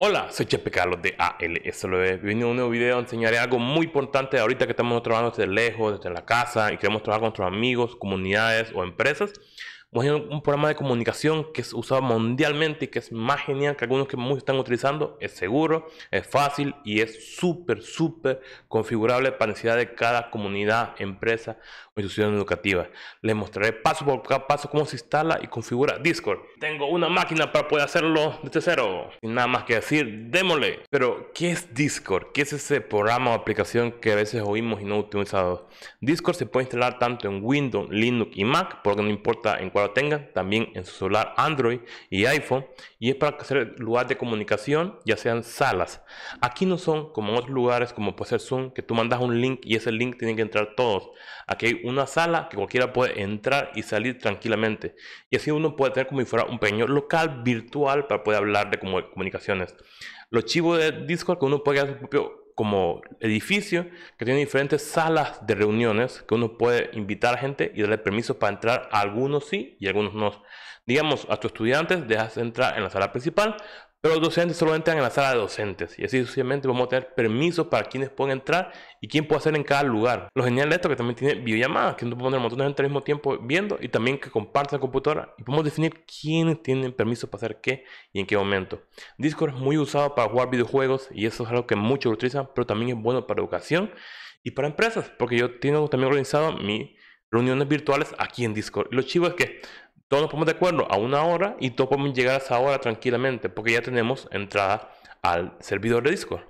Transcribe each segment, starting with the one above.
Hola, soy Chepe Carlos de ALSLB. Vine a un nuevo video, enseñaré algo muy importante ahorita que estamos trabajando desde lejos, desde la casa y queremos trabajar con nuestros amigos, comunidades o empresas. Vamos a un programa de comunicación que es usado mundialmente y que es más genial que algunos que muchos están utilizando. Es seguro, es fácil y es súper, súper configurable para necesidad de cada comunidad, empresa institución educativa. Les mostraré paso por paso cómo se instala y configura Discord. Tengo una máquina para poder hacerlo desde cero. Sin nada más que decir, démosle. Pero, ¿qué es Discord? ¿Qué es ese programa o aplicación que a veces oímos y no utilizado? Discord se puede instalar tanto en Windows, Linux y Mac, porque no importa en cuál lo tengan, también en su celular Android y iPhone. Y es para hacer lugar de comunicación, ya sean salas. Aquí no son como otros lugares, como puede ser Zoom, que tú mandas un link y ese link tienen que entrar todos. Aquí hay una sala que cualquiera puede entrar y salir tranquilamente. Y así uno puede tener como si fuera un pequeño local virtual para poder hablar de comunicaciones. Los chivos de Discord que uno puede hacer propio como edificio que tiene diferentes salas de reuniones que uno puede invitar a gente y darle permiso para entrar a algunos sí y algunos no. Digamos, a tus estudiantes dejas entrar en la sala principal, pero los docentes solo entran en la sala de docentes y así sucesivamente vamos a tener permisos para quienes pueden entrar y quién puede hacer en cada lugar. Lo genial de esto es que también tiene videollamadas, que no podemos poner un montón de gente al mismo tiempo viendo y también que compartan la computadora y podemos definir quiénes tienen permiso para hacer qué y en qué momento. Discord es muy usado para jugar videojuegos y eso es algo que muchos utilizan, pero también es bueno para educación y para empresas, porque yo tengo también organizado mis reuniones virtuales aquí en Discord. Lo chivo es que todos nos ponemos de acuerdo a una hora y todos podemos llegar a esa hora tranquilamente porque ya tenemos entrada al servidor de Discord.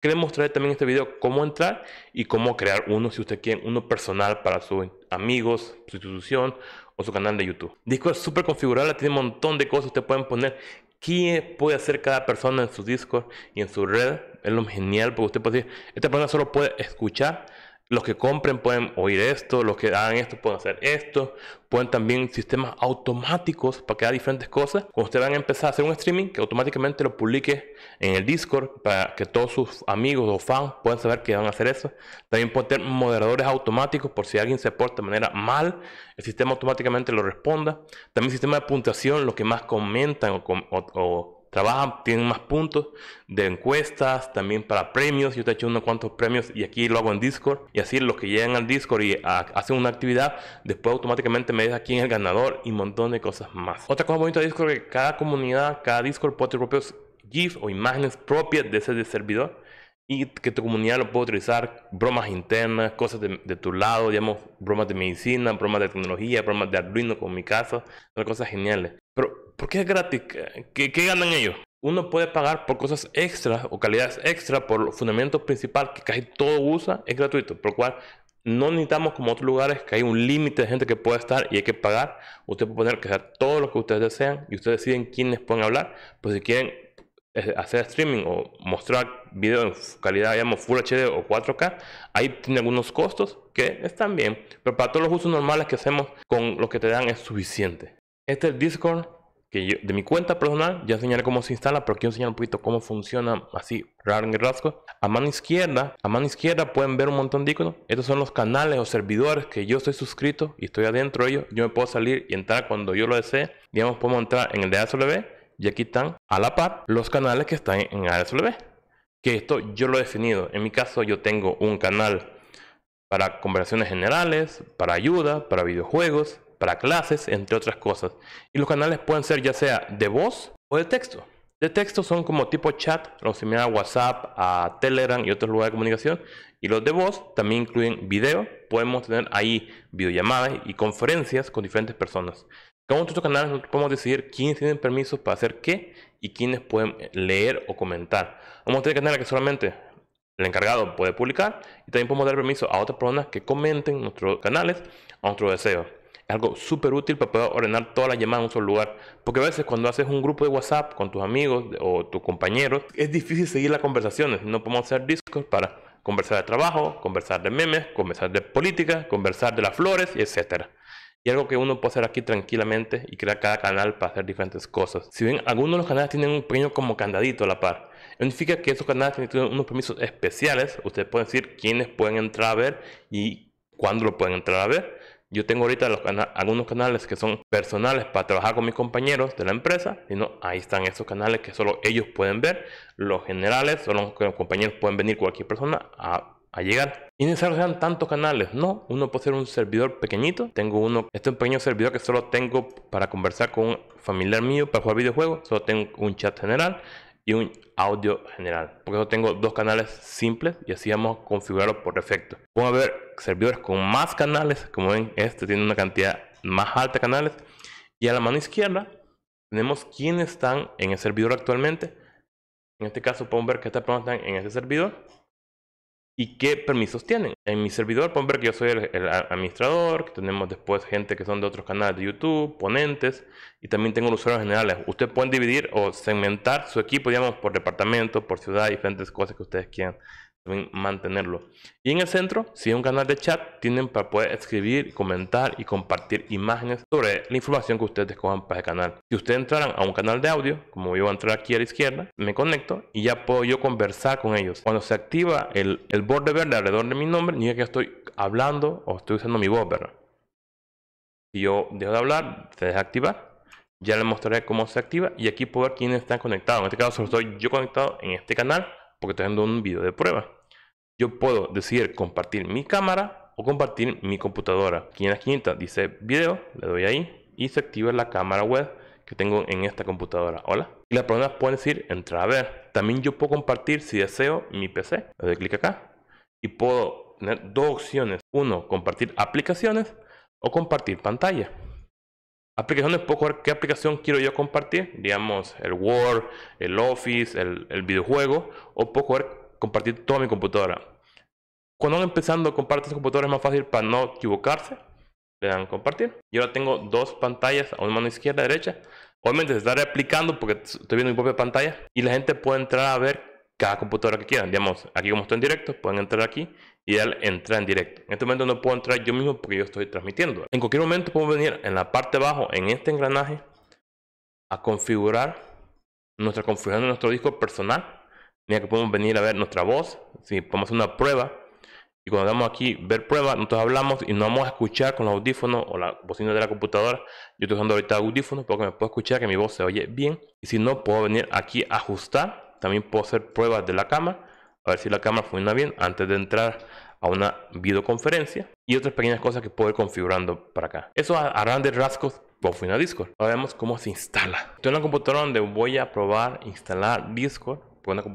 Queremos mostrar también en este video cómo entrar y cómo crear uno, si usted quiere, uno personal para sus amigos, su institución o su canal de YouTube. Discord es súper configurable, tiene un montón de cosas. Usted pueden poner qué puede hacer cada persona en su Discord y en su red. Es lo genial porque usted puede decir, esta persona solo puede escuchar los que compren pueden oír esto, los que hagan esto pueden hacer esto. Pueden también sistemas automáticos para que diferentes cosas. Cuando ustedes van a empezar a hacer un streaming, que automáticamente lo publique en el Discord para que todos sus amigos o fans puedan saber que van a hacer eso. También pueden tener moderadores automáticos por si alguien se porta de manera mal, el sistema automáticamente lo responda. También sistema de puntuación, los que más comentan o trabajan, tienen más puntos de encuestas, también para premios. Yo te he hecho unos cuantos premios y aquí lo hago en Discord. Y así los que llegan al Discord y hacen una actividad, después automáticamente me deja Aquí en el ganador y un montón de cosas más. Otra cosa bonita de Discord es que cada comunidad, cada Discord puede tener propios GIFs o imágenes propias de ese servidor y que tu comunidad lo puede utilizar, bromas internas, cosas de, tu lado, digamos, bromas de medicina, bromas de tecnología, bromas de Arduino como en mi casa, son cosas geniales. ¿Por qué es gratis. ¿Qué, ganan ellos? Uno puede pagar por cosas extras o calidades extra por los fundamentos principal que casi todo usa, es gratuito, por lo cual no necesitamos como otros lugares que hay un límite de gente que pueda estar y hay que pagar. Usted puede poner que sea todo lo que ustedes desean y ustedes deciden quiénes pueden hablar. Pues si quieren eh, hacer streaming o mostrar video en calidad, digamos, Full HD o 4K, ahí tiene algunos costos que están bien, pero para todos los usos normales que hacemos con lo que te dan es suficiente. Este es Discord, que de mi cuenta personal, ya enseñaré cómo se instala, pero quiero enseñar un poquito cómo funciona así, en rasgo A mano izquierda, a mano izquierda pueden ver un montón de iconos. Estos son los canales o servidores que yo estoy suscrito y estoy adentro de ellos. Yo me puedo salir y entrar cuando yo lo desee. Digamos, podemos entrar en el de ASLB y aquí están a la par los canales que están en ASLB. Que esto yo lo he definido. En mi caso, yo tengo un canal para conversaciones generales, para ayuda, para videojuegos, para clases, entre otras cosas. Y los canales pueden ser ya sea de voz o de texto. De texto son como tipo chat, los similar a WhatsApp, a Telegram y otros lugares de comunicación. Y los de voz también incluyen video. Podemos tener ahí videollamadas y conferencias con diferentes personas. Cada uno canales podemos decidir quiénes tienen permisos para hacer qué y quiénes pueden leer o comentar. Vamos a tener canales que solamente el encargado puede publicar y también podemos dar permiso a otras personas que comenten nuestros canales a nuestro deseo algo súper útil para poder ordenar todas las llamadas en un solo lugar. Porque a veces cuando haces un grupo de WhatsApp con tus amigos o tus compañeros, es difícil seguir las conversaciones. No podemos hacer discos para conversar de trabajo, conversar de memes, conversar de política, conversar de las flores, etc. Y algo que uno puede hacer aquí tranquilamente y crear cada canal para hacer diferentes cosas. Si bien algunos de los canales tienen un pequeño como candadito a la par. Significa que esos canales tienen unos permisos especiales. Ustedes pueden decir quiénes pueden entrar a ver y cuándo lo pueden entrar a ver yo tengo ahorita algunos canales que son personales para trabajar con mis compañeros de la empresa, sino ahí están esos canales que solo ellos pueden ver. Los generales, solo los, los compañeros pueden venir cualquier persona a llegar. Y necesario sean tantos canales, no. Uno puede ser un servidor pequeñito. Tengo uno, este es un pequeño servidor que solo tengo para conversar con un familiar mío para jugar videojuegos. Solo tengo un chat general y un audio general. porque yo tengo dos canales simples y así vamos a configurarlo por defecto. Pueden ver servidores con más canales, como ven, este tiene una cantidad más alta de canales. Y a la mano izquierda tenemos quiénes están en el servidor actualmente. En este caso podemos ver que estas personas están en ese servidor y qué permisos tienen. En mi servidor pueden ver que yo soy el, administrador, que tenemos después gente que son de otros canales de YouTube, ponentes, y también tengo los usuarios generales. Ustedes pueden dividir o segmentar su equipo, digamos, por departamento, por ciudad, diferentes cosas que ustedes quieran mantenerlo. Y en el centro, si es un canal de chat, tienen para poder escribir, comentar y compartir imágenes sobre la información que ustedes escojan para el canal. Si ustedes entraran a un canal de audio, como yo voy a entrar aquí a la izquierda, me conecto y ya puedo yo conversar con ellos. Cuando se activa el, el borde verde alrededor de mi nombre, ni que estoy hablando o estoy usando mi voz, ¿verdad? Si yo dejo de hablar, se desactiva. Ya les mostraré cómo se activa y aquí puedo ver quiénes están conectados. En este caso, solo estoy yo conectado en este canal porque estoy haciendo un video de prueba. Yo puedo decidir compartir mi cámara o compartir mi computadora. Aquí en la quinta dice video, le doy ahí y se activa la cámara web que tengo en esta computadora. Hola. Y las personas pueden decir entrar a ver. También yo puedo compartir si deseo mi PC. Le doy clic acá y puedo tener dos opciones. Uno, compartir aplicaciones o compartir pantalla. Aplicaciones, puedo jugar qué aplicación quiero yo compartir, digamos el Word, el Office, el, videojuego, o puedo jugar compartir toda mi computadora. Cuando van empezando, compartir su computadora, es más fácil para no equivocarse. Le dan compartir. Y ahora tengo dos pantallas, a una mano izquierda, derecha. Obviamente se está replicando porque estoy viendo mi propia pantalla y la gente puede entrar a ver cada computadora que quieran. Digamos, aquí como estoy en directo, pueden entrar aquí y dar entrar en directo. En este momento no puedo entrar yo mismo porque yo estoy transmitiendo. En cualquier momento puedo venir en la parte de abajo, en este engranaje, a configurar nuestra configuración de nuestro disco personal Mira que podemos venir a ver nuestra voz, si podemos hacer una prueba. Y cuando damos aquí ver prueba, nosotros hablamos y nos vamos a escuchar con los audífonos o la bocina de la computadora. Yo estoy usando ahorita audífonos porque me puedo escuchar que mi voz se oye bien. Y si no, puedo venir aquí a ajustar. También puedo hacer pruebas de la cámara, a ver si la cámara funciona bien antes de entrar a una videoconferencia. Y otras pequeñas cosas que puedo ir configurando para acá. Eso a, grandes rasgos por a Discord. Ahora vemos cómo se instala. Estoy en la computadora donde voy a probar instalar Discord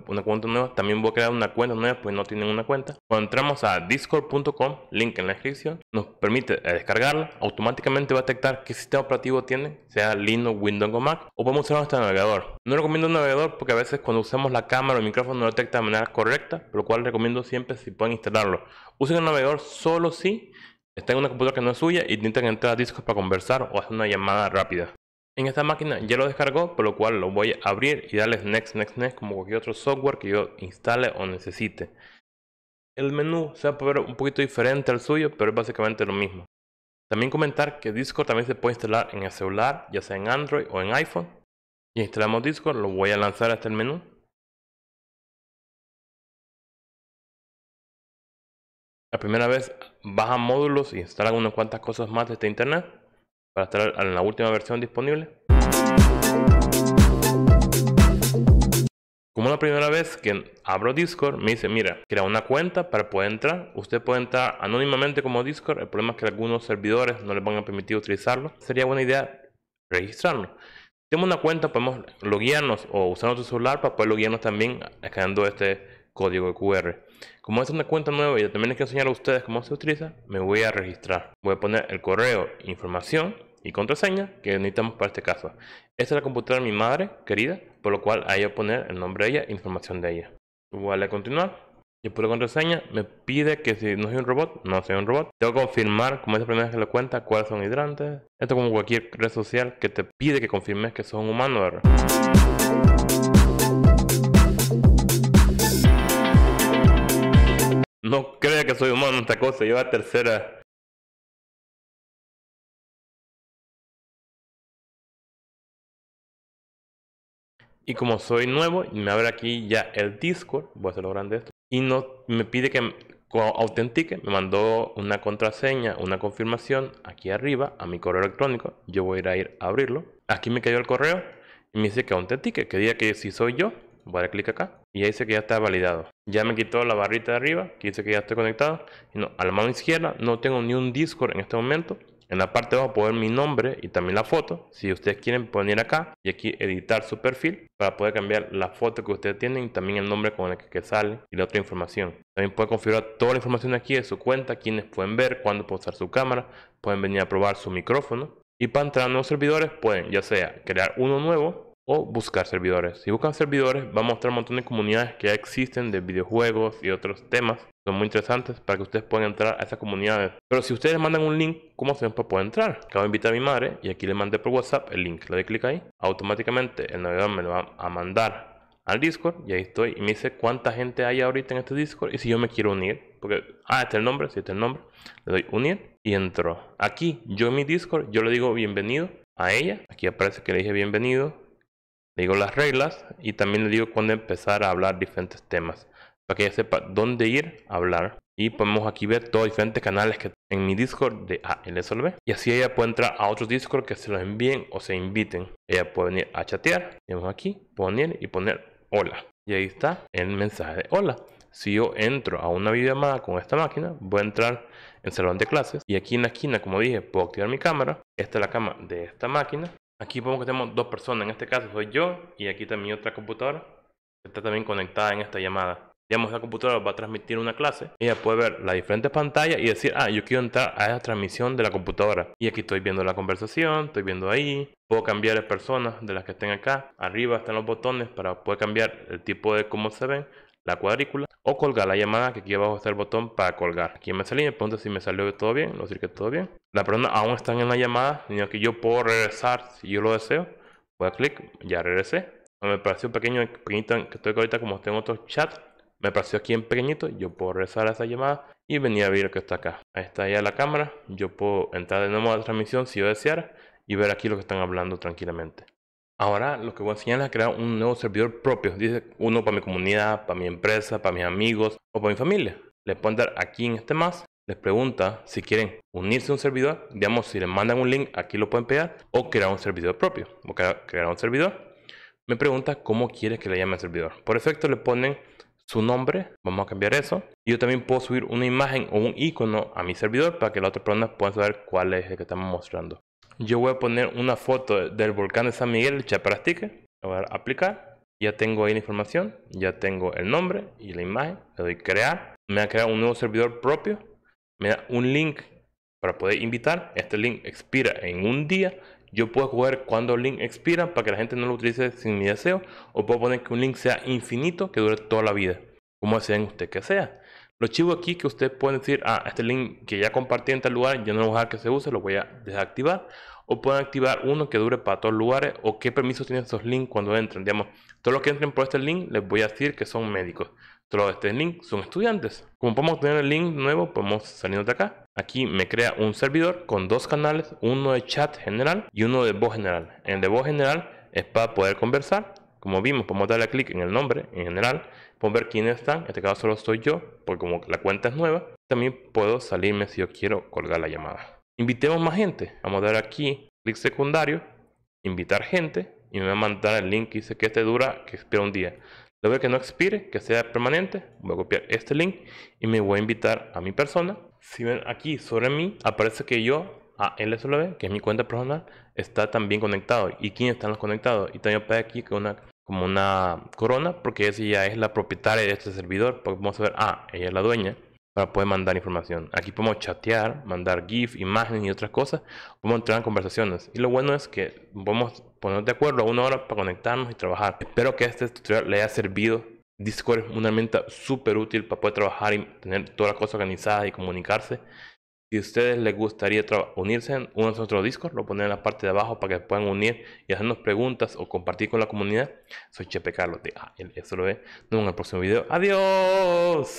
una, cuenta nueva. También voy a crear una cuenta nueva, pues no tienen una cuenta. Cuando entramos a discord.com, link en la descripción, nos permite eh, descargarla. Automáticamente va a detectar qué sistema operativo tiene, sea Linux, Windows o Mac, o podemos usar nuestro navegador. No recomiendo un navegador porque a veces cuando usamos la cámara o el micrófono no detecta de manera correcta, lo cual recomiendo siempre si pueden instalarlo. Usen el navegador solo si está en una computadora que no es suya y necesitan entrar a Discord para conversar o hacer una llamada rápida. En esta máquina ya lo descargó, por lo cual lo voy a abrir y darle next, next, next como cualquier otro software que yo instale o necesite. El menú se va a un poquito diferente al suyo, pero es básicamente lo mismo. También comentar que Discord también se puede instalar en el celular, ya sea en Android o en iPhone. Y instalamos Discord, lo voy a lanzar hasta el menú. La primera vez baja módulos y instala unas cuantas cosas más de este internet para estar en la última versión disponible. Como la primera vez que abro Discord, me dice, mira, crea una cuenta para poder entrar. Usted puede entrar anónimamente como Discord. El problema es que algunos servidores no les van a permitir utilizarlo. Sería buena idea registrarlo Si tenemos una cuenta, podemos loguearnos o usar nuestro celular para poder loguearnos también escaneando eh, este código QR. Como es una cuenta nueva y también les que enseñar a ustedes cómo se utiliza, me voy a registrar. Voy a poner el correo, información y contraseña que necesitamos para este caso. Esta es la computadora de mi madre querida, por lo cual ahí voy a poner el nombre de ella información de ella. Voy a darle a continuar. Y por la contraseña me pide que si no soy un robot, no soy un robot. Tengo que confirmar, como es la primera vez que lo cuenta, cuáles son hidrantes. Esto como cualquier red social que te pide que confirmes que sos un humano, No crea que soy humano esta cosa, yo a tercera. Y como soy nuevo, me abre aquí ya el Discord, voy a hacerlo grande esto, y no, me pide que autentique, me mandó una contraseña, una confirmación aquí arriba a mi correo electrónico. Yo voy a ir a, ir a abrirlo. Aquí me cayó el correo y me dice que autentique, que diga que sí soy yo voy a dar clic acá y ahí dice que ya está validado. Ya me quitó la barrita de arriba que dice que ya estoy conectado. a la mano izquierda no tengo ni un Discord en este momento. En la parte de abajo poner mi nombre y también la foto. Si ustedes quieren pueden ir acá y aquí editar su perfil para poder cambiar la foto que ustedes tienen y también el nombre con el que, sale y la otra información. También pueden configurar toda la información aquí de su cuenta, quienes pueden ver, cuándo pueden usar su cámara, pueden venir a probar su micrófono. Y para entrar a nuevos servidores pueden ya sea crear uno nuevo o buscar servidores. Si buscan servidores, va a mostrar un montón de comunidades que ya existen de videojuegos y otros temas. Son muy interesantes para que ustedes puedan entrar a esas comunidades. Pero si ustedes mandan un link, ¿cómo se puede entrar? Acabo de invitar a mi madre y aquí le mandé por WhatsApp el link. Le doy clic ahí. Automáticamente el navegador me lo va a mandar al Discord y ahí estoy. Y me dice cuánta gente hay ahorita en este Discord y si yo me quiero unir. Porque, ah, este es el nombre, si este es el nombre. Le doy unir y entro. Aquí, yo en mi Discord, yo le digo bienvenido a ella. Aquí aparece que le dije bienvenido le digo las reglas y también le digo cuándo empezar a hablar diferentes temas para que ella sepa dónde ir a hablar. Y podemos aquí ver todos los diferentes canales que en mi Discord de ALSLB. Y así ella puede entrar a otros Discord que se los envíen o se inviten. Ella puede venir a chatear. vemos aquí, poner y poner hola. Y ahí está el mensaje de hola. Si yo entro a una videollamada con esta máquina, voy a entrar en salón de clases. Y aquí en la esquina, como dije, puedo activar mi cámara. Esta es la cámara de esta máquina. Aquí vemos que tenemos dos personas, en este caso soy yo y aquí también otra computadora que está también conectada en esta llamada. Digamos, la computadora va a transmitir una clase, ella puede ver las diferentes pantallas y decir, ah, yo quiero entrar a esa transmisión de la computadora. Y aquí estoy viendo la conversación, estoy viendo ahí, puedo cambiar las personas de las que estén acá. Arriba están los botones para poder cambiar el tipo de cómo se ven la cuadrícula o colgar la llamada que aquí abajo está el botón para colgar aquí me salí me pregunto si me salió todo bien no decir que todo bien la persona aún están en la llamada sino que yo puedo regresar si yo lo deseo voy a clic ya regresé me pareció pequeño pequeñito que estoy ahorita como en otro chat me pareció aquí en pequeñito yo puedo regresar a esa llamada y venir a ver lo que está acá ahí está ya la cámara yo puedo entrar de nuevo a la transmisión si yo deseara y ver aquí lo que están hablando tranquilamente Ahora lo que voy a enseñar es a crear un nuevo servidor propio. Dice uno para mi comunidad, para mi empresa, para mis amigos o para mi familia. Les pueden dar aquí en este más. Les pregunta si quieren unirse a un servidor. Digamos, si les mandan un link, aquí lo pueden pegar. O crear un servidor propio. Voy a crear un servidor. Me pregunta cómo quiere que le llame al servidor. Por efecto le ponen su nombre. Vamos a cambiar eso. Y yo también puedo subir una imagen o un icono a mi servidor para que la otra persona pueda saber cuál es el que estamos mostrando yo voy a poner una foto del volcán de San Miguel, el Chaparastique. Voy a dar aplicar. Ya tengo ahí la información, ya tengo el nombre y la imagen. Le doy crear. Me va a crear un nuevo servidor propio. Me da un link para poder invitar. Este link expira en un día. Yo puedo jugar cuando el link expira para que la gente no lo utilice sin mi deseo. O puedo poner que un link sea infinito que dure toda la vida. Como deseen ustedes que sea. Lo chivo aquí que usted puede decir, ah, este link que ya compartí en tal lugar, ya no lo voy a dejar que se use, lo voy a desactivar. O pueden activar uno que dure para todos los lugares o qué permisos tienen esos links cuando entran Digamos, todos los que entren por este link les voy a decir que son médicos. Todos estos links este link son estudiantes. Como podemos tener el link nuevo, podemos salir de acá. Aquí me crea un servidor con dos canales, uno de chat general y uno de voz general. En el de voz general es para poder conversar. Como vimos, podemos darle clic en el nombre en general ver quiénes están, en este caso solo soy yo, porque como la cuenta es nueva, también puedo salirme si yo quiero colgar la llamada. Invitemos más gente. Vamos a dar aquí clic secundario, invitar gente y me va a mandar el link que dice que este dura, que expira un día. luego que no expire, que sea permanente. Voy a copiar este link y me voy a invitar a mi persona. Si ven aquí sobre mí, aparece que yo a LSW que es mi cuenta personal, está también conectado. ¿Y quiénes están los conectados? Y también aparece aquí que una como una corona, porque ella es la propietaria de este servidor. Podemos pues, ver, ah, ella es la dueña, para poder mandar información. Aquí podemos chatear, mandar GIF, imágenes y otras cosas. Podemos entrar en conversaciones. Y lo bueno es que podemos ponernos de acuerdo a una hora para conectarnos y trabajar. Espero que este tutorial le haya servido. Discord es una herramienta súper útil para poder trabajar y tener todas las cosas organizadas y comunicarse. Si a ustedes les gustaría unirse en uno de nuestros discos, lo ponen en la parte de abajo para que puedan unir y hacernos preguntas o compartir con la comunidad. Soy Chepe Carlos de ve. Nos vemos en el próximo video. ¡Adiós!